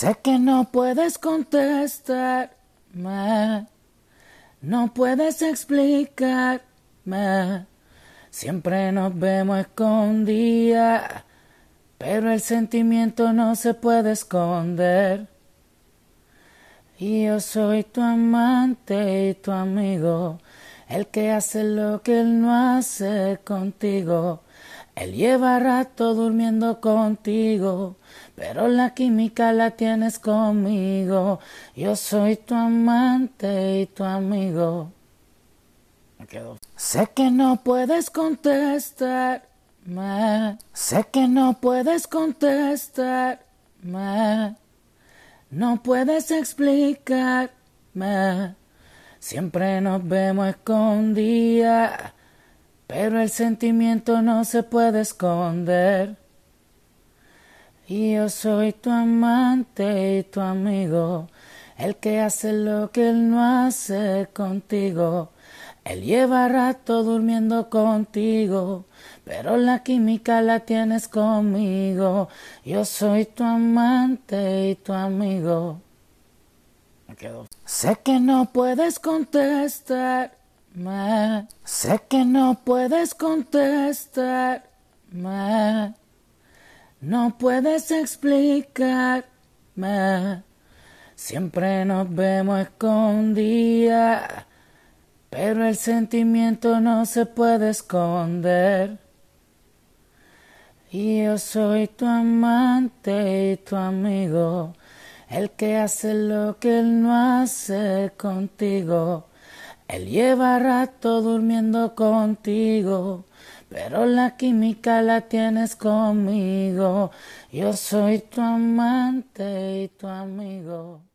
Sé que no puedes contestarme, no puedes explicarme. Siempre nos vemos escondida, pero el sentimiento no se puede esconder. Y yo soy tu amante y tu amigo, el que hace lo que él no hace contigo. Él lleva rato durmiendo contigo, pero la química la tienes conmigo. Yo soy tu amante y tu amigo. Sé que no puedes contestarme. Sé que no puedes contestarme. No puedes explicarme. Siempre nos vemos escondidas pero el sentimiento no se puede esconder. Y yo soy tu amante y tu amigo, el que hace lo que él no hace contigo. Él lleva rato durmiendo contigo, pero la química la tienes conmigo. Yo soy tu amante y tu amigo. Sé que no puedes contestar Sé que no puedes contestarme, no puedes explicarme. Siempre nos vemos escondidas, pero el sentimiento no se puede esconder. Y yo soy tu amante y tu amigo, el que hace lo que él no hace contigo. Él lleva rato durmiendo contigo, pero la química la tienes conmigo. Yo soy tu amante y tu amigo.